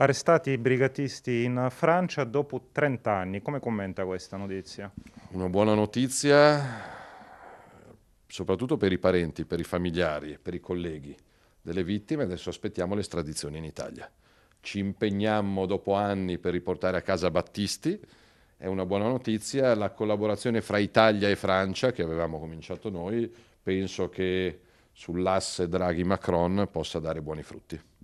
Arrestati i brigatisti in Francia dopo 30 anni, come commenta questa notizia? Una buona notizia soprattutto per i parenti, per i familiari, per i colleghi delle vittime, adesso aspettiamo l'estradizione in Italia. Ci impegniamo dopo anni per riportare a casa Battisti, è una buona notizia, la collaborazione fra Italia e Francia che avevamo cominciato noi, penso che sull'asse Draghi-Macron possa dare buoni frutti.